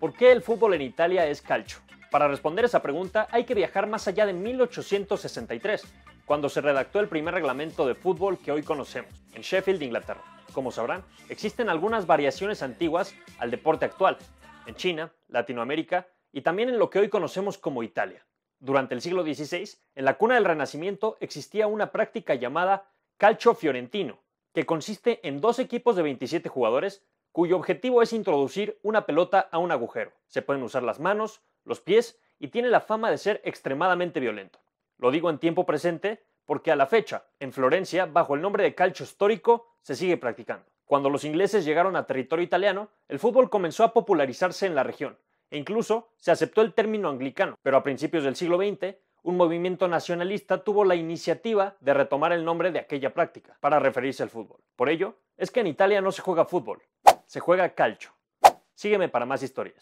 ¿Por qué el fútbol en Italia es calcio? Para responder esa pregunta hay que viajar más allá de 1863, cuando se redactó el primer reglamento de fútbol que hoy conocemos, en Sheffield, Inglaterra. Como sabrán, existen algunas variaciones antiguas al deporte actual, en China, Latinoamérica y también en lo que hoy conocemos como Italia. Durante el siglo XVI, en la cuna del Renacimiento existía una práctica llamada calcio fiorentino, que consiste en dos equipos de 27 jugadores cuyo objetivo es introducir una pelota a un agujero. Se pueden usar las manos, los pies y tiene la fama de ser extremadamente violento. Lo digo en tiempo presente porque a la fecha, en Florencia, bajo el nombre de calcio histórico, se sigue practicando. Cuando los ingleses llegaron a territorio italiano, el fútbol comenzó a popularizarse en la región, e incluso se aceptó el término anglicano, pero a principios del siglo XX, un movimiento nacionalista tuvo la iniciativa de retomar el nombre de aquella práctica para referirse al fútbol. Por ello, es que en Italia no se juega fútbol, se juega calcho. Sígueme para más historias.